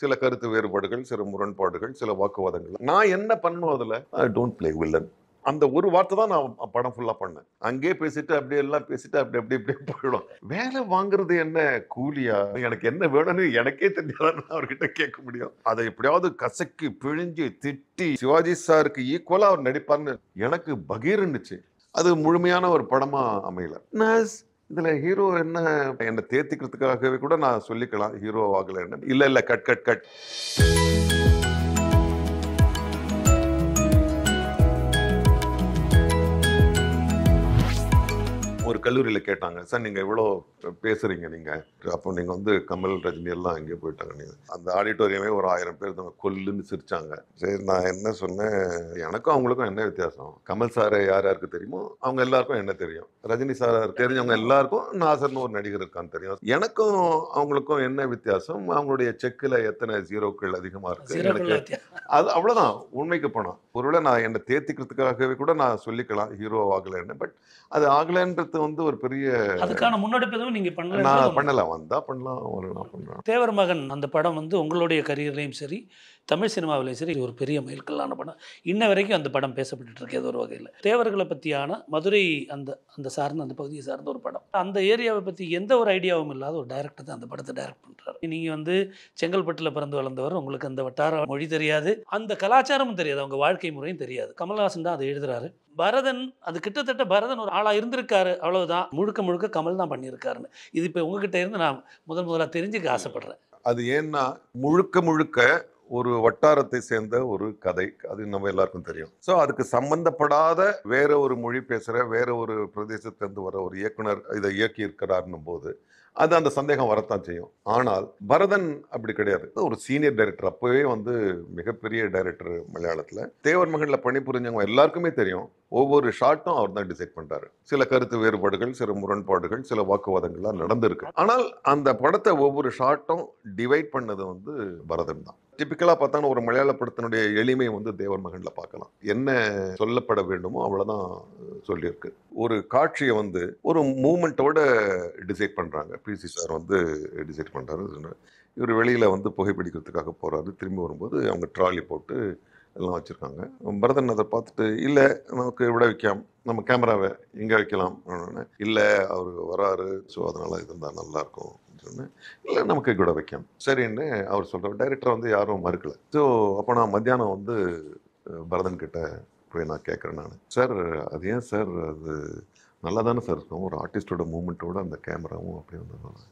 சில கருத்து வேறுபாடுகள் சில முரண்பாடுகள் சில வாக்குவாதங்கள் நான் என்ன பண்ணும் அதில் ஐ டோன்ட் பிளே வில்லன் அந்த ஒரு வார்த்தை தான் நான் படம் ஃபுல்லாக பண்ணேன் அங்கேயே பேசிட்டு அப்படியே எல்லாம் பேசிட்டு அப்படி அப்படி அப்படியே போயிடும் வேலை வாங்குறது என்ன கூலியா எனக்கு என்ன வேணும்னு எனக்கே தெரியாதான் அவர்கிட்ட கேட்க முடியும் அதை எப்படியாவது கசக்கி பிழிஞ்சு திட்டி சிவாஜி சாருக்கு ஈக்குவலாக அவர் நடிப்பார்னு எனக்கு பகீர் அது முழுமையான ஒரு படமாக அமையல இதில் ஹீரோ என்ன என்னை தேர்த்திக்கிறதுக்காகவே கூட நான் சொல்லிக்கலாம் ஹீரோ ஆகலைன்னு இல்லை இல்லை கட் கட் கட் கல்லூரியில் கேட்டாங்க சார் நீங்கள் இவ்வளோ பேசுகிறீங்க நீங்கள் அப்போ நீங்கள் வந்து கமல் ரஜினி எல்லாம் அங்கேயே போயிட்டாங்க நீங்கள் அந்த ஆடிட்டோரியமே ஒரு ஆயிரம் பேர் தான் கொல்லுன்னு சிரிச்சாங்க சரி நான் என்ன சொன்னேன் எனக்கும் அவங்களுக்கும் என்ன வித்தியாசம் கமல் சாரை யார் யாருக்கு தெரியுமோ அவங்க எல்லாருக்கும் என்ன தெரியும் ரஜினி சார் தெரிஞ்சவங்க எல்லாருக்கும் நாசர்னு ஒரு நடிகர் இருக்கான்னு தெரியும் எனக்கும் அவங்களுக்கும் என்ன வித்தியாசம் அவங்களுடைய செக்கில் எத்தனை ஜீரோக்கள் அதிகமாக இருக்குது எனக்கு அது அவ்வளோதான் உண்மைக்கு பணம் ஒருவேளை நான் என்னை தேர்த்திக்கிறதுக்காகவே கூட நான் சொல்லிக்கலாம் ஹீரோ ஆகலைன்னு பட் அது ஆகலைன்றது வந்து ஒரு பெரிய அதுக்கான முன்னெடுப்பு எதுவும் நீங்கள் பண்ணலாம் நான் பண்ணலாம் வந்தால் பண்ணலாம் ஒரு நான் தேவர் மகன் அந்த படம் வந்து உங்களுடைய கரியர்லேயும் சரி தமிழ் சினிமாவிலையும் சரி ஒரு பெரிய மைல்கல்லான படம் இன்ன வரைக்கும் அந்த படம் பேசப்பட்டு இருக்கு ஏதோ ஒரு வகையில் தேவர்களை பற்றியான மதுரை அந்த அந்த சார்ந்த அந்த பகுதியை சார்ந்த ஒரு படம் அந்த ஏரியாவை பற்றி எந்த ஒரு ஐடியாவும் இல்லாத ஒரு டைரக்டர் தான் அந்த படத்தை டைரக்ட் பண்ணுறாரு நீங்கள் வந்து செங்கல்பட்டில் பிறந்து வளர்ந்தவர் உங்களுக்கு அந்த வட்டார மொழி தெரியாது அந்த கலாச்சாரமும் தெரியாது அவங்க வாழ்க்கை வாழ்க்கை முறையும் தெரியாது கமல்ஹாசன் தான் அதை எழுதுறாரு பரதன் அது கிட்டத்தட்ட பரதன் ஒரு ஆளாக இருந்திருக்காரு அவ்வளவுதான் முழுக்க முழுக்க கமல் தான் பண்ணியிருக்காருன்னு இது இப்போ உங்ககிட்ட இருந்து நான் முதன் முதலாக தெரிஞ்சுக்க ஆசைப்படுறேன் அது ஏன்னா முழுக்க முழுக்க ஒரு வட்டாரத்தை சேர்ந்த ஒரு கதை அது நம்ம எல்லாருக்கும் தெரியும் ஸோ அதுக்கு சம்பந்தப்படாத வேற ஒரு மொழி பேசுகிற வேற ஒரு பிரதேசத்திலேருந்து வர ஒரு இயக்குனர் இதை இயக்கி இருக்கிறார்னும் போது அது அந்த சந்தேகம் வரத்தான் செய்யும் ஆனால் பரதன் அப்படி கிடையாது ஒரு சீனியர் டைரக்டர் அப்போவே வந்து மிகப்பெரிய டைரக்டர் மலையாளத்தில் தேவர் பணி பணிபுரிஞ்சவங்க எல்லாருக்குமே தெரியும் ஒவ்வொரு ஷார்ட்டும் அவர் தான் டிசைட் பண்ணுறாரு சில கருத்து வேறுபாடுகள் சில முரண்பாடுகள் சில வாக்குவாதங்கள்லாம் நடந்திருக்கு ஆனால் அந்த படத்தை ஒவ்வொரு ஷார்ட்டும் டிவைட் பண்ணது வந்து பரதன் தான் டிப்பிக்கலாக பார்த்தோன்னா ஒரு மலையாள படத்தினுடைய எளிமையை வந்து தேவர் மகனில் பார்க்கலாம் என்ன சொல்லப்பட வேண்டுமோ அவ்வளோதான் சொல்லியிருக்கு ஒரு காட்சியை வந்து ஒரு மூமெண்ட்டோட டிசைட் பண்ணுறாங்க பிசி சார் வந்து டிசைட் பண்ணுறாரு இவர் வெளியில் வந்து புகைப்பிடிக்கிறதுக்காக போகிறாரு திரும்பி வரும்போது அவங்க ட்ராலி போட்டு எல்லாம் வச்சுருக்காங்க பரதன் அதை பார்த்துட்டு இல்லை நமக்கு விட வைக்காம நம்ம கேமராவை இங்கே வைக்கலாம் இல்லை அவர் வராரு ஸோ அதனால் இருந்தால் நல்லாயிருக்கும் சொன்னேன் இல்லை நமக்கு கூட வைக்கணும் சரின்னு அவர் சொல்கிறார் டைரக்டர் வந்து யாரும் மறுக்கலை ஸோ அப்போ நான் மத்தியானம் வந்து பரதன் கிட்ட போய் நான் கேட்குறேன் நான் சார் அது ஏன் சார் அது நல்லா தானே சார் இருக்கும் ஒரு ஆர்டிஸ்டோட மூமெண்ட்டோட அந்த கேமராவும் அப்படி வந்து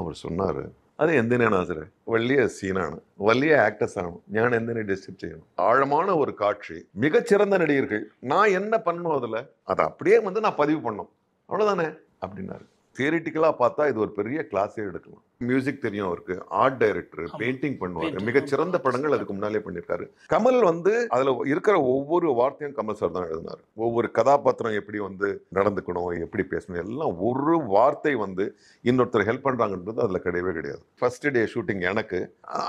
அவர் சொன்னார் அது എന്തിനാണ് சார் വലിയ சீனானு വലിയ ஆக்டர்ஸ் ஆகணும் ஞான എന്തിനെ ഡിസ്ട്രിക്ട് செய்யணும் ஆழமான ஒரு காட்சி மிகச்சிறந்த நடிகர்கள் நான் என்ன பண்ணணும் அதில் அதை அப்படியே வந்து நான் பதிவு பண்ணோம் அவ்வளோதானே அப்படின்னாரு தியரிட்டிக்கலாக பார்த்தா இது ஒரு பெரிய கிளாஸே எடுக்கலாம் மியூசிக் தெரியும் அவருக்கு ஆர்ட் டைரக்டர் பெயிண்டிங் பண்ணுவார் மிகச்சிறந்த படங்கள் அதுக்கு முன்னாலே பண்ணியிருக்காரு கமல் வந்து அதில் இருக்கிற ஒவ்வொரு வார்த்தையும் கமல் சார் தான் எழுதினார் ஒவ்வொரு கதாபாத்திரம் எப்படி வந்து நடந்துக்கணும் எப்படி பேசணும் எல்லாம் ஒரு வார்த்தை வந்து இன்னொருத்தர் ஹெல்ப் பண்ணுறாங்கன்றது அதில் கிடையவே கிடையாது ஃபஸ்ட்டு டே ஷூட்டிங் எனக்கு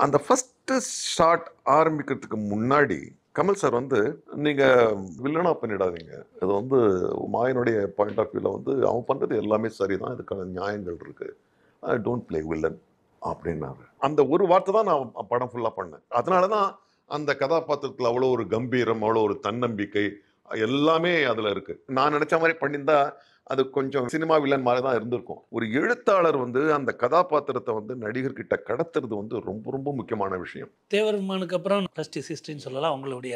அந்த ஃபஸ்ட்டு ஷார்ட் ஆரம்பிக்கிறதுக்கு முன்னாடி கமல் சார் வந்து நீங்கள் வில்லனா பண்ணிடாதீங்க இது வந்து மாயனுடைய பாயிண்ட் ஆஃப் வியூவில் வந்து அவன் பண்ணுறது எல்லாமே சரிதான் இதுக்கான நியாயங்கள் இருக்குது ஐ டோன்ட் பிளே வில்லன் அப்படின்னாரு அந்த ஒரு வார்த்தை தான் நான் படம் ஃபுல்லாக பண்ணேன் அதனால தான் அந்த கதாபாத்திரத்தில் அவ்வளோ ஒரு கம்பீரம் அவ்வளோ ஒரு தன்னம்பிக்கை எல்லாமே அதில் இருக்குது நான் நினச்ச மாதிரி பண்ணியிருந்தா அது கொஞ்சம் சினிமா வில்லன் மாதிரி தான் இருந்திருக்கும் ஒரு எழுத்தாளர் வந்து அந்த கதாபாத்திரத்தை வந்து நடிகர்கிட்ட கடத்துறது வந்து ரொம்ப ரொம்ப முக்கியமான விஷயம் தேவருமானுக்கு அப்புறம் ஃபஸ்ட் சிஸ்டின்னு சொல்லலாம் அவங்களுடைய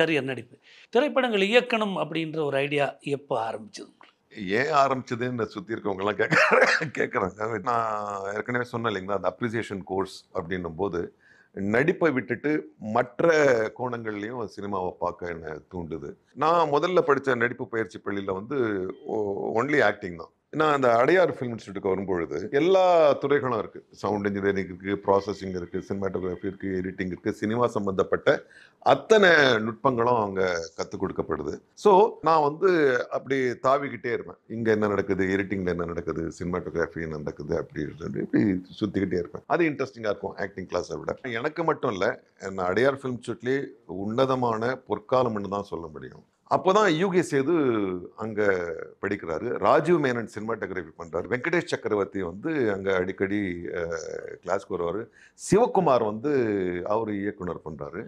கரியர் நடிப்பு திரைப்படங்கள் இயக்கணும் அப்படின்ற ஒரு ஐடியா எப்போ ஆரம்பிச்சது ஏன் ஆரம்பிச்சதுன்னு சுற்றி இருக்கவங்கலாம் கேட்க கேட்குறாங்க நான் ஏற்கனவே சொன்னேன் இல்லைங்களா அந்த அப்ரிசியேஷன் கோர்ஸ் அப்படின்னும் போது நடிப்பை விட்டுட்டு மற்ற கோணங்கள்லையும் சினிமாவை பார்க்க என்னை தூண்டுது நான் முதல்ல படித்த நடிப்பு பயிற்சி பள்ளியில் வந்து ஒன்லி ஆக்டிங் தான் நான் அந்த அடையார் ஃபிலிம் இன்ஸ்டியூட்டுக்கு வரும்பொழுது எல்லா துறைகளும் இருக்குது சவுண்ட் இன்ஜினியரிங் இருக்குது ப்ராசஸிங் இருக்குது சினிமாட்டோகிராஃபி இருக்குது எடிட்டிங் இருக்குது சினிமா சம்மந்தப்பட்ட அத்தனை நுட்பங்களும் அங்கே கற்றுக் கொடுக்கப்படுது ஸோ நான் வந்து அப்படி தாவிக்கிட்டே இருப்பேன் இங்கே என்ன நடக்குது எடிட்டிங்கில் என்ன நடக்குது சினிமாட்டோகிராஃபி என்ன நடக்குது அப்படி இப்படி சுற்றிக்கிட்டே இருப்பேன் அது இன்ட்ரெஸ்டிங்காக இருக்கும் ஆக்டிங் கிளாஸை விட எனக்கு மட்டும் இல்லை நான் அடையார் ஃபிலிம் இன்ஸ்டியூட்லேயே உன்னதமான பொற்காலம்னு தான் சொல்ல முடியும் அப்போ தான் யூகே சேது அங்கே படிக்கிறாரு ராஜீவ் மேனன் சினிமாட்டோகிராஃபி பண்ணுறாரு வெங்கடேஷ் சக்கரவர்த்தி வந்து அங்கே அடிக்கடி கிளாஸ்க்கு வருவார் சிவகுமார் வந்து அவர் இயக்குனர் பண்ணுறாரு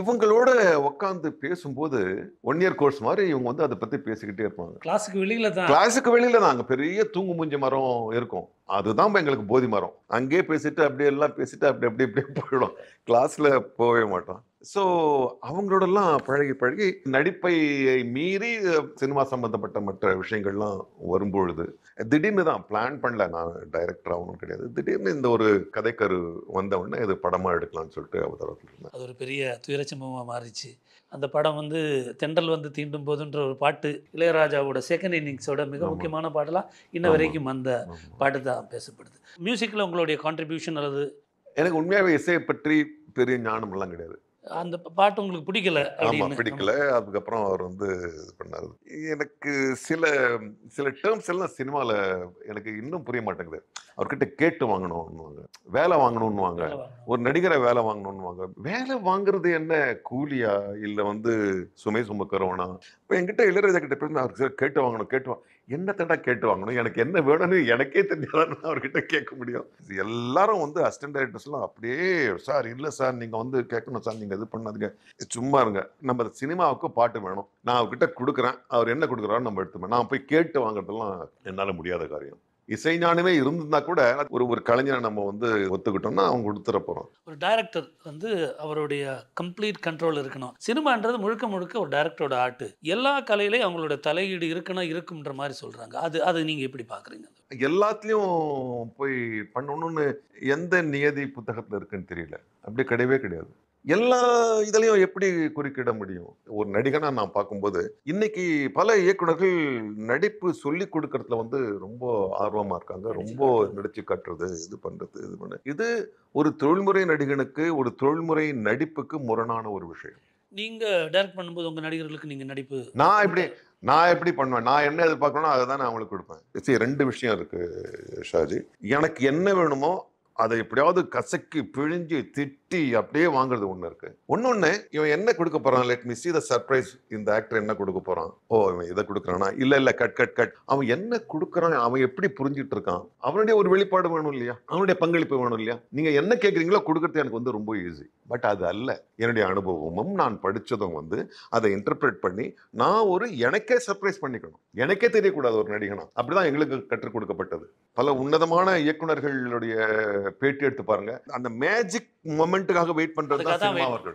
இவங்களோட உட்காந்து பேசும்போது ஒன் இயர் கோர்ஸ் மாதிரி இவங்க வந்து அதை பற்றி பேசிக்கிட்டே இருப்பாங்க கிளாஸுக்கு வெளியில தான் கிளாஸுக்கு வெளியில தான் அங்கே பெரிய தூங்கு மூஞ்சி மரம் இருக்கும் அதுதான் எங்களுக்கு போதி மரம் அங்கேயே பேசிட்டு அப்படியே எல்லாம் பேசிட்டு அப்படி அப்படி அப்படியே போயிடும் கிளாஸில் போகவே மாட்டோம் ஸோ அவங்களோடலாம் பழகி பழகி நடிப்பை மீறி சினிமா சம்பந்தப்பட்ட மற்ற விஷயங்கள்லாம் வரும்பொழுது திடீர்னு தான் பிளான் பண்ணல நான் டைரக்டர் ஆகணும் கிடையாது திடீர்னு இந்த ஒரு கதைக்கரு வந்தவுடனே இது படமாக எடுக்கலாம்னு சொல்லிட்டு அவதாரத்தில் அது ஒரு பெரிய துயர மாறிச்சு அந்த படம் வந்து தென்றல் வந்து தீண்டும் போதுன்ற ஒரு பாட்டு இளையராஜாவோட செகண்ட் இன்னிங்ஸோட மிக முக்கியமான பாடலாக இன்ன வரைக்கும் அந்த பாட்டு தான் பேசப்படுது மியூசிக்கில் உங்களுடைய கான்ட்ரிபியூஷன் அல்லது எனக்கு உண்மையாகவே இசையை பற்றி பெரிய ஞானம்லாம் கிடையாது அந்த பாட்டு உங்களுக்கு பிடிக்கல ஆமாம் பிடிக்கல அதுக்கப்புறம் அவர் வந்து இது பண்ணார் எனக்கு சில சில டேர்ம்ஸ் எல்லாம் சினிமாவில் எனக்கு இன்னும் புரிய மாட்டேங்குது அவர்கிட்ட கேட்டு வாங்கணும்னுவாங்க வேலை வாங்கணும்னுவாங்க ஒரு நடிகரை வேலை வாங்கணும்னுவாங்க வேலை வாங்குறது என்ன கூலியா இல்லை வந்து சுமை சுமக்கிறவனா இப்போ என்கிட்ட இளையராஜா கிட்ட பேசுனா அவருக்கு கேட்டு வாங்கணும் கேட்டு வாங்க என்னத்தடா கேட்டு வாங்கணும் எனக்கு என்ன வேணும்னு எனக்கே தெரியாதான் அவர்கிட்ட கேட்க முடியும் எல்லாரும் வந்து அசிஸ்டன்ட் அப்படியே சார் இல்லை சார் நீங்கள் வந்து கேட்கணும் சார் நீங்கள் இது பண்ணாதுங்க சும்மா இருங்க நம்ம சினிமாவுக்கு பாட்டு வேணும் நான் அவர்கிட்ட கொடுக்குறேன் அவர் என்ன கொடுக்குறாரு நம்ம எடுத்துப்பேன் நான் போய் கேட்டு வாங்குறதெல்லாம் என்னால் முடியாத காரியம் இசைஞானமே இருந்திருந்தா கூட ஒரு ஒரு கலைஞரை நம்ம வந்து ஒத்துக்கிட்டோம்னா அவங்க கொடுத்துட போகிறோம் ஒரு டைரக்டர் வந்து அவருடைய கம்ப்ளீட் கண்ட்ரோல் இருக்கணும் சினிமான்றது முழுக்க முழுக்க ஒரு டைரக்டரோட ஆர்ட் எல்லா கலையிலையும் அவங்களோட தலையீடு இருக்குன்னா இருக்குன்ற மாதிரி சொல்கிறாங்க அது அதை நீங்கள் எப்படி பார்க்குறீங்க எல்லாத்துலேயும் போய் பண்ணணும்னு எந்த நியதி புத்தகத்தில் இருக்குன்னு தெரியல அப்படி கிடையவே கிடையாது எல்லா இதுலையும் எப்படி குறுக்கிட முடியும் ஒரு நடிகனா நான் பார்க்கும்போது இன்னைக்கு பல இயக்குநர்கள் நடிப்பு சொல்லி கொடுக்கறதுல வந்து ரொம்ப ஆர்வமா இருக்காங்க ரொம்ப நடிச்சு காட்டுறது இது பண்றது இது பண்ண இது ஒரு தொழில்முறை நடிகனுக்கு ஒரு தொழில்முறை நடிப்புக்கு முரணான ஒரு விஷயம் நீங்க டைரக்ட் பண்ணும்போது உங்க நடிகர்களுக்கு நீங்க நடிப்பு நான் எப்படி நான் எப்படி பண்ணுவேன் நான் என்ன எதிர்பார்க்கணும் அதை தான் நான் அவங்களுக்கு கொடுப்பேன் சரி ரெண்டு விஷயம் இருக்கு ஷாஜி எனக்கு என்ன வேணுமோ அதை எப்படியாவது கசக்கி பிழிஞ்சு திட்டி அப்படியே வாங்குறது ஒன்று இருக்கு ஒன்னொன்னு இவன் என்ன கொடுக்க போறான் லெட் மிஸ் த சர்ப்ரைஸ் இந்த ஆக்டர் என்ன கொடுக்க போறான் ஓ இவன் இதை கொடுக்குறானா இல்ல இல்ல கட் கட் கட் அவன் என்ன கொடுக்குறான் அவன் எப்படி புரிஞ்சிட்டு இருக்கான் அவனுடைய ஒரு வெளிப்பாடு வேணும் இல்லையா அவனுடைய பங்களிப்பு வேணும் இல்லையா நீங்க என்ன கேட்குறீங்களோ கொடுக்கறது எனக்கு வந்து ரொம்ப ஈஸி பட் அது அல்ல என்னுடைய அனுபவமும் நான் படித்ததும் வந்து அதை இன்டர்பிரேட் பண்ணி நான் ஒரு எனக்கே சர்ப்ரைஸ் பண்ணிக்கணும் எனக்கே தெரியக்கூடாது ஒரு நடிகனா அப்படிதான் எங்களுக்கு கற்றுக் கொடுக்கப்பட்டது பல உன்னதமான இயக்குநர்களுடைய பேட்டி எடுத்து பாருங்க அந்த மேஜிக் மொமெண்ட்டுக்காக வெயிட் பண்றது தான்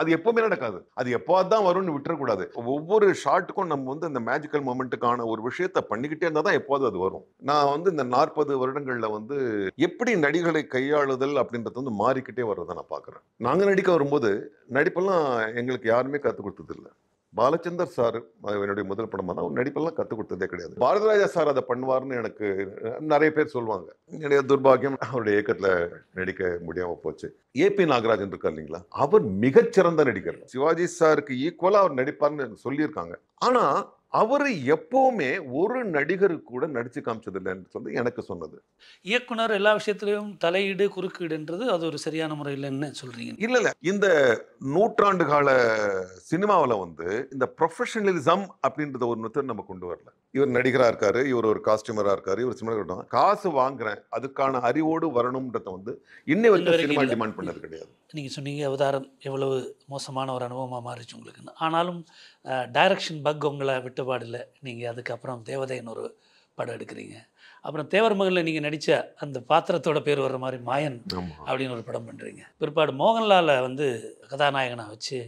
அது எப்பவுமே நடக்காது அது எப்போது தான் வரும்னு விட்டுறக்கூடாது ஒவ்வொரு ஷாட்டுக்கும் நம்ம வந்து அந்த மேஜிக்கல் மொமெண்ட்டுக்கான ஒரு விஷயத்த பண்ணிக்கிட்டே இருந்தால் தான் எப்போது அது வரும் நான் வந்து இந்த நாற்பது வருடங்களில் வந்து எப்படி நடிகளை கையாளுதல் அப்படின்றது வந்து மாறிக்கிட்டே வர்றதை நான் பார்க்குறேன் நாங்கள் நடிக்க வரும்போது நடிப்பெல்லாம் எங்களுக்கு யாருமே கற்றுக் கொடுத்ததில்லை பாலச்சந்தர் சார் என்னுடைய முதல் படமாக தான் ஒரு நடிப்பெல்லாம் கற்றுக் கொடுத்ததே கிடையாது பாரதிராஜா சார் அதை பண்ணுவார்னு எனக்கு நிறைய பேர் சொல்லுவாங்க என்னுடைய துர்பாகியம் அவருடைய இயக்கத்தில் நடிக்க முடியாமல் போச்சு ஏபி நாகராஜன் இருக்கார் இல்லைங்களா அவர் மிகச்சிறந்த நடிகர் சிவாஜி சாருக்கு ஈக்குவலாக அவர் நடிப்பார்னு சொல்லியிருக்காங்க ஆனால் அவர் எப்போவுமே ஒரு நடிகர் கூட நடித்து காமிச்சதில்லைன்னு சொல்லி எனக்கு சொன்னது இயக்குனர் எல்லா விஷயத்திலையும் தலையீடு குறுக்கீடுன்றது அது ஒரு சரியான முறை இல்லைன்னு சொல்றீங்க இல்லை இல்லை இந்த நூற்றாண்டு கால சினிமாவில் வந்து இந்த ப்ரொஃபஷனலிசம் அப்படின்றத ஒரு நுத்தர் நம்ம கொண்டு வரல இவர் நடிகராக இருக்காரு இவர் ஒரு காஸ்டியூமராக இருக்காரு இவர் சினிமா காசு வாங்குறேன் அதுக்கான அறிவோடு வரணும்ன்றத வந்து இன்னை சினிமா டிமாண்ட் பண்ணது கிடையாது நீங்கள் சொன்னீங்க அவதாரம் எவ்வளவு மோசமான ஒரு அனுபவமாக மாறிச்சு உங்களுக்கு ஆனாலும் டைரக்ஷன் பக் உங்களை இல்லை நீங்கள் அதுக்கப்புறம் தேவதைன்னு ஒரு படம் எடுக்கிறீங்க அப்புறம் தேவர் மகளில் நீங்கள் நடித்த அந்த பாத்திரத்தோட பேர் வர்ற மாதிரி மாயன் அப்படின்னு ஒரு படம் பண்ணுறீங்க பிற்பாடு மோகன்லாலை வந்து கதாநாயகனாக வச்சு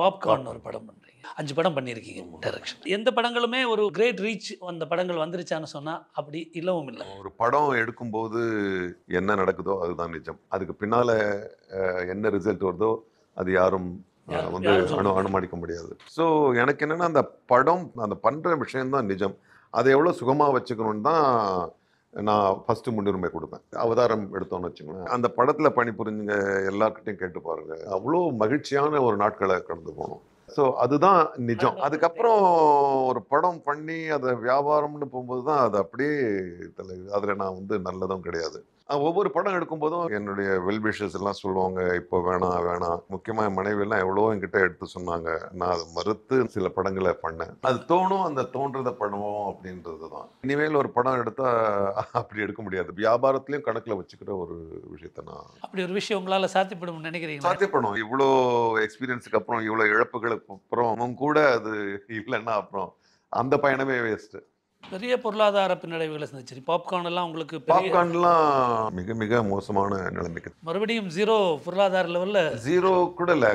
பாப்கார்ன் ஒரு படம் பண்ணுறீங்க அஞ்சு படம் பண்ணியிருக்கீங்க டைரக்ஷன் எந்த படங்களுமே ஒரு கிரேட் ரீச் அந்த படங்கள் வந்துருச்சான்னு சொன்னால் அப்படி இல்லவும் இல்லை ஒரு படம் எடுக்கும்போது என்ன நடக்குதோ அதுதான் நிஜம் அதுக்கு பின்னால் என்ன ரிசல்ட் வருதோ அது யாரும் அதை வந்து அனு அனுமதிக்க முடியாது ஸோ எனக்கு என்னென்னா அந்த படம் அந்த பண்ணுற விஷயம்தான் நிஜம் அதை எவ்வளோ சுகமாக வச்சுக்கணும்னு தான் நான் ஃபஸ்ட்டு முன்னுரிமை கொடுப்பேன் அவதாரம் எடுத்தோன்னு வச்சுக்கோங்களேன் அந்த படத்தில் பணிபுரிஞ்சுங்க எல்லாருக்கிட்டையும் கேட்டு பாருங்கள் அவ்வளோ மகிழ்ச்சியான ஒரு நாட்களை கடந்து போகணும் ஸோ அதுதான் நிஜம் அதுக்கப்புறம் ஒரு படம் பண்ணி அதை வியாபாரம்னு போகும்போது தான் அது அப்படியே தலை அதில் நான் வந்து நல்லதும் கிடையாது ஒவ்வொரு படம் எடுக்கும்போதும் என்னுடைய வெல்விஷஸ் எல்லாம் சொல்லுவாங்க இப்போ வேணாம் வேணாம் முக்கியமாக மனைவியெல்லாம் எவ்வளோ என்கிட்ட எடுத்து சொன்னாங்க நான் அதை மறுத்து சில படங்களை பண்ணேன் அது தோணும் அந்த தோன்றதை பண்ணுவோம் அப்படின்றது தான் இனிமேல் ஒரு படம் எடுத்தால் அப்படி எடுக்க முடியாது வியாபாரத்திலையும் கணக்கில் வச்சுக்கிற ஒரு விஷயத்த நான் அப்படி ஒரு விஷயம் உங்களால் சாத்தியப்படும் நினைக்கிறீங்க சாத்தியப்படும் இவ்வளோ எக்ஸ்பீரியன்ஸுக்கு அப்புறம் இவ்வளோ இழப்புகளுக்கு அப்புறம் கூட அது இல்லைன்னா அப்புறம் அந்த பயணமே வேஸ்ட்டு பெரிய பொருளாதார பின்னடைவுகளை சந்திச்சு பாப்கார்ன் எல்லாம் உங்களுக்கு பாப்கார்ன்லாம் மிக மிக மோசமான நிலைமைக்கு மறுபடியும் ஜீரோ பொருளாதார லெவல்ல ஜீரோ கூட இல்ல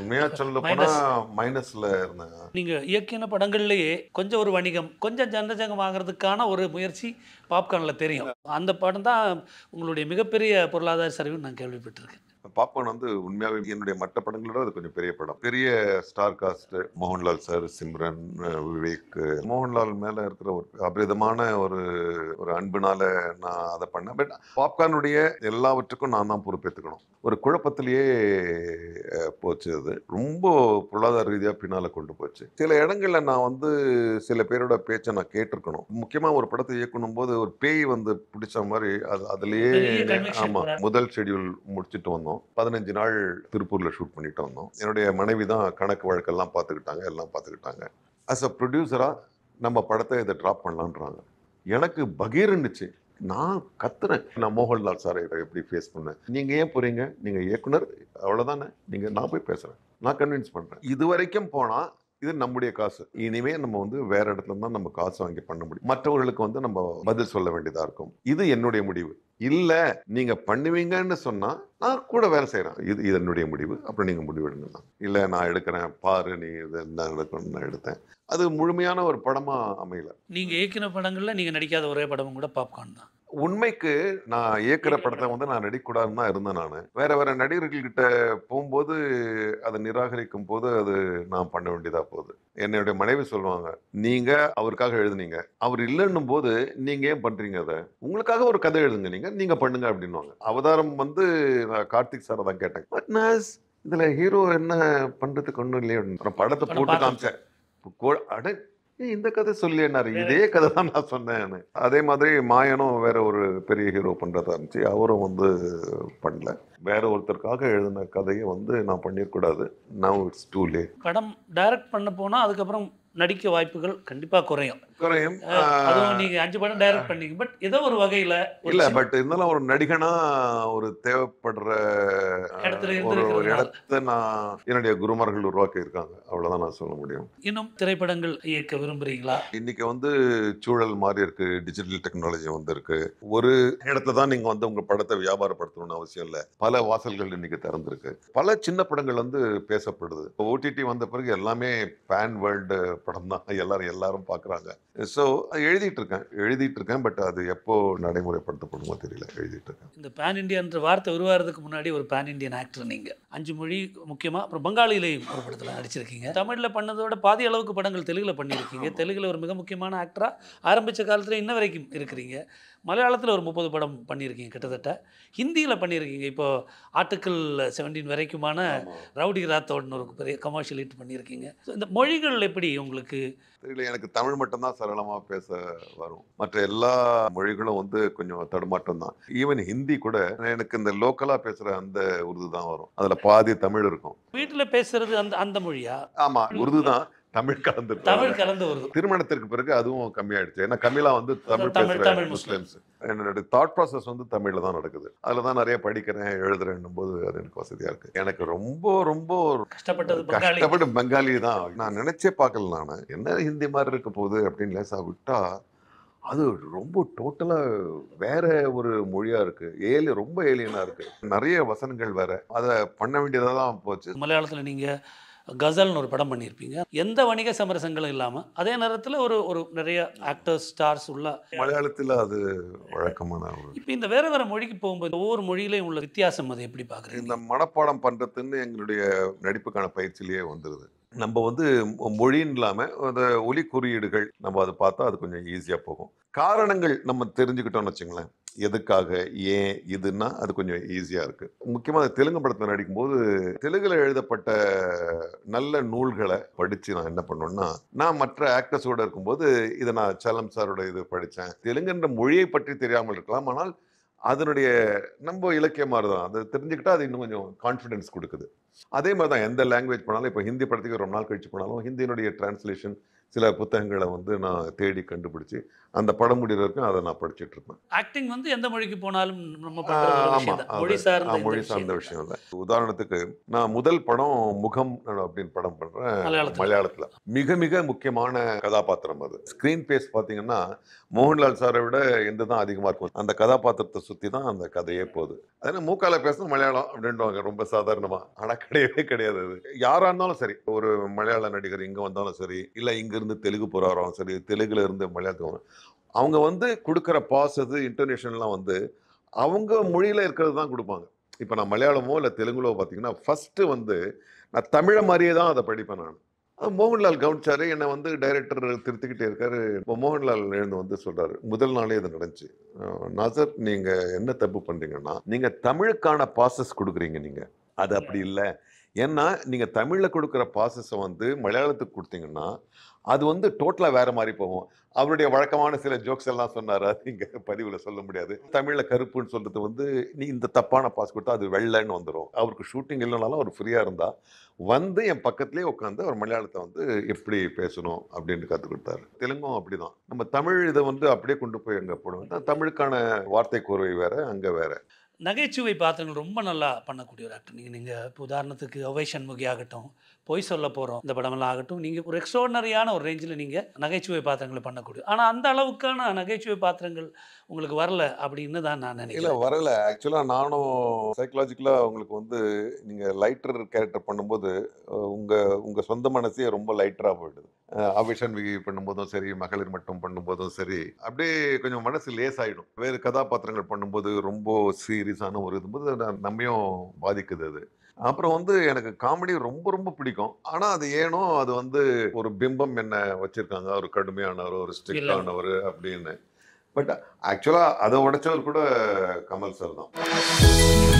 உண்மையா சொல்ல போனால் மைனஸில் இருந்தாங்க நீங்க இயக்கின படங்கள்லயே கொஞ்சம் ஒரு வணிகம் கொஞ்சம் ஜனஜகம் ஆகிறதுக்கான ஒரு முயற்சி பாப்கார்ன்ல தெரியும் அந்த படம் தான் உங்களுடைய மிகப்பெரிய பொருளாதார சரிவுன்னு நான் கேள்விப்பட்டிருக்கேன் பாப்பான் வந்து உண்மையாகவே என்னுடைய மற்ற படங்களோட அது கொஞ்சம் பெரிய படம் பெரிய star cast Mohanlal sir Simran Vivek Mohanlal மேலே இருக்கிற ஒரு அபரிதமான ஒரு ஒரு அன்புனால நான் அதை பண்ணேன் பட் பாப்கார்னுடைய எல்லாவற்றுக்கும் நான் தான் பொறுப்பேற்றுக்கணும் ஒரு குழப்பத்திலேயே போச்சு அது ரொம்ப பொருளாதார ரீதியாக பின்னால் கொண்டு போச்சு சில இடங்களில் நான் வந்து சில பேரோட பேச்சை நான் கேட்டிருக்கணும் முக்கியமாக ஒரு படத்தை இயக்கணும் போது ஒரு பேய் வந்து பிடிச்ச மாதிரி அது அதுலேயே ஆமாம் முதல் ஷெடியூல் முடிச்சுட்டு வந்தோம் வந்தோம் பதினஞ்சு நாள் திருப்பூரில் ஷூட் பண்ணிட்டு வந்தோம் என்னுடைய மனைவி தான் கணக்கு வழக்கெல்லாம் பார்த்துக்கிட்டாங்க எல்லாம் பார்த்துக்கிட்டாங்க அஸ் அ ப்ரொடியூசராக நம்ம படத்தை இதை ட்ராப் பண்ணலான்றாங்க எனக்கு பகீர்னுச்சு நான் கத்துறேன் நான் மோகன்லால் சாரை எப்படி ஃபேஸ் பண்ணேன் நீங்கள் ஏன் போகிறீங்க நீங்கள் இயக்குனர் அவ்வளோதானே நீங்கள் நான் போய் பேசுகிறேன் நான் கன்வின்ஸ் பண்ணுறேன் இது வரைக்கும் போனால் இது நம்முடைய காசு இனிமே நம்ம வந்து வேற இடத்துல தான் நம்ம காசு வாங்கி பண்ண முடியும் மற்றவர்களுக்கு வந்து நம்ம பதில் சொல்ல வேண்டியதாக இருக்கும் இது என்னுடைய முடிவு இல்லை நீங்கள் பண்ணுவீங்கன்னு சொன்னால் நான் கூட வேலை செய்கிறேன் இது இதனுடைய என்னுடைய முடிவு அப்புறம் நீங்கள் முடிவெடுங்கண்ணா இல்லை நான் எடுக்கிறேன் பாரு நீ இது என்ன எடுக்கணும்னு நான் எடுத்தேன் அது முழுமையான ஒரு படமாக அமையல நீங்கள் இயக்கின படங்களில் நீங்கள் நடிக்காத ஒரே படமும் கூட பாப்கார்ன் தான் உண்மைக்கு நான் இயக்குற படத்தை வந்து நான் நடிக்கூடாதுன்னு தான் இருந்தேன் நான் வேற வேற நடிகர்கள்கிட்ட போகும்போது அதை நிராகரிக்கும் போது அது நான் பண்ண வேண்டியதா போகுது என்னுடைய மனைவி சொல்லுவாங்க நீங்க அவருக்காக எழுதுனீங்க அவர் இல்லைன்னும் போது நீங்க ஏன் பண்றீங்க அதை உங்களுக்காக ஒரு கதை எழுதுங்க நீங்க நீங்க பண்ணுங்க அப்படின்வாங்க அவதாரம் வந்து நான் கார்த்திக் சாரை தான் கேட்டேன் பட் இதுல ஹீரோ என்ன பண்றதுக்கு ஒன்றும் இல்லையே படத்தை போட்டு காமிச்சேன் அட இந்த கதை சொல்லி என்ன இதே கதை தான் நான் சொன்னேன் அதே மாதிரி மாயனும் வேற ஒரு பெரிய ஹீரோ பண்ணுறதா இருந்துச்சு அவரும் வந்து பண்ணல வேற ஒருத்தருக்காக எழுதின கதையை வந்து நான் பண்ணிடக்கூடாது நவ் இட்ஸ் டூ லேட் படம் டைரக்ட் பண்ண போனால் அதுக்கப்புறம் நடிக்க வாய்ப்புகள் கண்டிப்பாக குறையும் குறையும் நீங்க அஞ்சு படம் டைரக்ட் பண்ணீங்க பட் ஏதோ ஒரு வகையில இல்ல பட் இருந்தாலும் ஒரு நடிகனா ஒரு தேவைப்படுற ஒரு ஒரு இடத்த நான் என்னுடைய குருமார்கள் உருவாக்கி இருக்காங்க அவ்வளவுதான் நான் சொல்ல முடியும் இன்னும் திரைப்படங்கள் இயக்க விரும்புறீங்களா இன்னைக்கு வந்து சூழல் மாறி இருக்கு டிஜிட்டல் டெக்னாலஜி வந்திருக்கு ஒரு இடத்துல தான் நீங்க வந்து உங்க படத்தை வியாபாரப்படுத்தணும்னு அவசியம் இல்ல பல வாசல்கள் இன்னைக்கு திறந்திருக்கு பல சின்ன படங்கள் வந்து பேசப்படுது ஓடிடி வந்த பிறகு எல்லாமே பேன் வேர்ல்டு படம் தான் எல்லாரும் எல்லாரும் பாக்குறாங்க ஸோ எழுதிட்டு இருக்கேன் எழுதிட்டு இருக்கேன் பட் அது எப்போ நடைமுறைப்படுத்தப்படுமோ தெரியல எழுதிட்டு இருக்கேன் இந்த பேன் இண்டியான்ற வார்த்தை உருவாகிறதுக்கு முன்னாடி ஒரு பேன் இண்டியன் ஆக்டர் நீங்கள் அஞ்சு மொழி முக்கியமாக அப்புறம் பங்காளியிலையும் ஒரு படத்தில் நடிச்சிருக்கீங்க தமிழில் பண்ணதோட பாதி அளவுக்கு படங்கள் தெலுங்கில் பண்ணியிருக்கீங்க தெலுங்கில் ஒரு மிக முக்கியமான ஆக்டராக ஆரம்பித்த காலத்தில் இன்ன வரைக்கும் இருக்கிறீங்க மலையாளத்தில் ஒரு முப்பது படம் பண்ணியிருக்கீங்க கிட்டத்தட்ட ஹிந்தியில் பண்ணியிருக்கீங்க இப்போது ஆர்டிக்கிள் செவன்டீன் வரைக்குமான ரவுடி ராத்தோடன்னு ஒரு பெரிய கமர்ஷியல் ஹிட் பண்ணியிருக்கீங்க ஸோ இந்த மொழிகள் எப்படி உங்களுக்கு தெரியல எனக்கு தமிழ் மட்டும்தான் சரளமாக பேச வரும் மற்ற எல்லா மொழிகளும் வந்து கொஞ்சம் தடுமாட்டம் தான் ஈவன் ஹிந்தி கூட எனக்கு இந்த லோக்கலாக பேசுகிற அந்த உருது தான் வரும் அதில் பாதி தமிழ் இருக்கும் வீட்டில் பேசுறது அந்த அந்த மொழியா ஆமாம் உருது தான் தமிழ் கலந்து தமிழ் கலந்து வருது திருமணத்திற்கு பிறகு அதுவும் கம்மியாயிடுச்சு ஏன்னா கமிலா வந்து தமிழ் பேசுகிற முஸ்லீம்ஸ் என்னோட தாட் ப்ராசஸ் வந்து தமிழில் தான் நடக்குது அதில் தான் நிறைய படிக்கிறேன் எழுதுறேன் போது அது எனக்கு வசதியாக இருக்குது எனக்கு ரொம்ப ரொம்ப கஷ்டப்பட்டது கஷ்டப்பட்டு பெங்காலி தான் நான் நினச்சே பார்க்கல நான் என்ன ஹிந்தி மாதிரி இருக்க போகுது அப்படின்னு லேசாக விட்டால் அது ரொம்ப டோட்டலாக வேற ஒரு மொழியாக இருக்குது ஏலி ரொம்ப ஏலியனாக இருக்குது நிறைய வசனங்கள் வேற அதை பண்ண வேண்டியதாக தான் போச்சு மலையாளத்தில் நீங்கள் கசல்னு ஒரு படம் பண்ணியிருப்பீங்க எந்த வணிக சமரசங்களும் இல்லாமல் அதே நேரத்தில் ஒரு ஒரு நிறைய ஆக்டர்ஸ் ஸ்டார்ஸ் உள்ள மலையாளத்தில் அது வழக்கமான இப்போ இந்த வேறு வேறு மொழிக்கு போகும்போது ஒவ்வொரு மொழியிலையும் உள்ள வித்தியாசம் அதை எப்படி பார்க்குறீங்க இந்த மனப்பாடம் பண்ணுறதுன்னு எங்களுடைய நடிப்புக்கான பயிற்சியிலேயே வந்துடுது நம்ம வந்து மொழின்னு இல்லாமல் அந்த ஒலி குறியீடுகள் நம்ம அதை பார்த்தா அது கொஞ்சம் ஈஸியாக போகும் காரணங்கள் நம்ம தெரிஞ்சுக்கிட்டோம்னு வச்சுங்களேன் எதுக்காக ஏன் இதுன்னா அது கொஞ்சம் ஈஸியாக இருக்குது முக்கியமாக தெலுங்கு படத்தில் நடிக்கும்போது தெலுங்கில் எழுதப்பட்ட நல்ல நூல்களை படித்து நான் என்ன பண்ணுவேன்னா நான் மற்ற ஆக்டர்ஸோடு இருக்கும்போது இதை நான் சலம் சாரோட இது படித்தேன் தெலுங்குன்ற மொழியை பற்றி தெரியாமல் இருக்கலாம் ஆனால் அதனுடைய நம்ம இலக்கியமாக மாதிரி தான் அதை தெரிஞ்சுக்கிட்டால் அது இன்னும் கொஞ்சம் கான்ஃபிடென்ஸ் கொடுக்குது அதே மாதிரி தான் எந்த லாங்குவேஜ் போனாலும் இப்போ ஹிந்தி படத்துக்கு ரொம்ப நாள் கழிச்சு போனாலும் ஹிந்தியினுடைய டிரான்ஸ்லேஷன் சில புத்தகங்களை வந்து நான் தேடி கண்டுபிடிச்சி அந்த படம் முடிகிற வரைக்கும் அதை நான் படிச்சுட்டு இருப்பேன் ஆக்டிங் வந்து எந்த மொழிக்கு போனாலும் மொழி சார்ந்த மொழி சார்ந்த விஷயம் தான் உதாரணத்துக்கு நான் முதல் படம் முகம் அப்படின்னு படம் பண்ணுறேன் மலையாளத்தில் மிக மிக முக்கியமான கதாபாத்திரம் அது ஸ்க்ரீன் பேஸ் பார்த்தீங்கன்னா மோகன்லால் சாரை விட எந்த தான் அதிகமாக இருக்கும் அந்த கதாபாத்திரத்தை சுற்றி தான் அந்த கதையே போகுது அதனால் மூக்கால பேசுனா மலையாளம் அப்படின்றவாங்க ரொம்ப சாதாரணமாக ஆனால் கிடையவே கிடையாது அது யாராக இருந்தாலும் சரி ஒரு மலையாள நடிகர் இங்கே வந்தாலும் சரி இல்லை இங்கேருந்து தெலுங்கு போகிறாரோ சரி தெலுங்குல இருந்து மலையாளத்துக்கு அவங்க வந்து கொடுக்குற பாஸ் அது இன்டர்நேஷனல்லாம் வந்து அவங்க மொழியில் இருக்கிறது தான் கொடுப்பாங்க இப்போ நான் மலையாளமோ இல்லை தெலுங்குலோ பார்த்தீங்கன்னா ஃபஸ்ட்டு வந்து நான் தமிழை மாதிரியே தான் அதை படிப்பேன் நான் மோகன்லால் கவனிச்சாரு என்னை வந்து டைரக்டர் திருத்திக்கிட்டே இருக்காரு இப்போ மோகன்லால் எழுந்து வந்து சொல்கிறாரு முதல் நாளே இது நடந்துச்சு நசர் நீங்கள் என்ன தப்பு பண்ணுறீங்கன்னா நீங்கள் தமிழுக்கான பாசஸ் கொடுக்குறீங்க நீங்கள் அது அப்படி இல்லை ஏன்னா நீங்கள் தமிழில் கொடுக்குற ப்ராசஸை வந்து மலையாளத்துக்கு கொடுத்தீங்கன்னா அது வந்து டோட்டலாக வேறு மாதிரி போகும் அவருடைய வழக்கமான சில ஜோக்ஸ் எல்லாம் சொன்னார் அது இங்கே பதிவில் சொல்ல முடியாது தமிழில் கருப்புன்னு சொல்கிறது வந்து நீ இந்த தப்பான பாஸ் கொடுத்தா அது வெள்ளைன்னு வந்துடும் அவருக்கு ஷூட்டிங் இல்லைனாலும் அவர் ஃப்ரீயாக இருந்தால் வந்து என் பக்கத்துலேயே உட்காந்து அவர் மலையாளத்தை வந்து எப்படி பேசணும் அப்படின்னு கற்றுக் கொடுத்தாரு தெலுங்கும் அப்படி தான் நம்ம தமிழ் இதை வந்து அப்படியே கொண்டு போய் அங்கே போடுவோம் தமிழுக்கான வார்த்தை கோர்வை வேறு அங்கே வேறு நகைச்சுவை பாத்திரங்கள் ரொம்ப நல்லா பண்ணக்கூடிய ஒரு ஆக்டர் நீங்கள் நீங்கள் இப்போ உதாரணத்துக்கு அவை சண்முகி ஆகட்டும் பொய் சொல்ல போகிறோம் இந்த படமெல்லாம் ஆகட்டும் நீங்கள் ஒரு எக்ஸ்ட்ரோனரியான ஒரு ரேஞ்சில் நீங்கள் நகைச்சுவை பாத்திரங்களை பண்ணக்கூடிய ஆனால் அந்த அளவுக்கான நகைச்சுவை பாத்திரங்கள் உங்களுக்கு வரல அப்படின்னு தான் நான் நினைக்கிறேன் வரல ஆக்சுவலாக நானும் சைக்கலாஜிக்கலாக உங்களுக்கு வந்து நீங்கள் லைட்டர் கேரக்டர் பண்ணும்போது உங்கள் உங்கள் சொந்த மனசே ரொம்ப லைட்டராக போயிடுது ஆபரேஷன் விகி பண்ணும்போதும் சரி மகளிர் மட்டும் பண்ணும்போதும் சரி அப்படியே கொஞ்சம் மனசு லேஸ் ஆகிடும் வேறு கதாபாத்திரங்கள் பண்ணும்போது ரொம்ப சீரியஸான ஒரு இதும்போது நம்மையும் பாதிக்குது அது அப்புறம் வந்து எனக்கு காமெடி ரொம்ப ரொம்ப பிடிக்கும் ஆனால் அது ஏனோ அது வந்து ஒரு பிம்பம் என்ன வச்சுருக்காங்க ஒரு கடுமையானவர் ஒரு ஸ்ட்ரிக்டானவர் அப்படின்னு பட் ஆக்சுவலாக அதை உடைச்சவர் கூட கமல் சார் தான்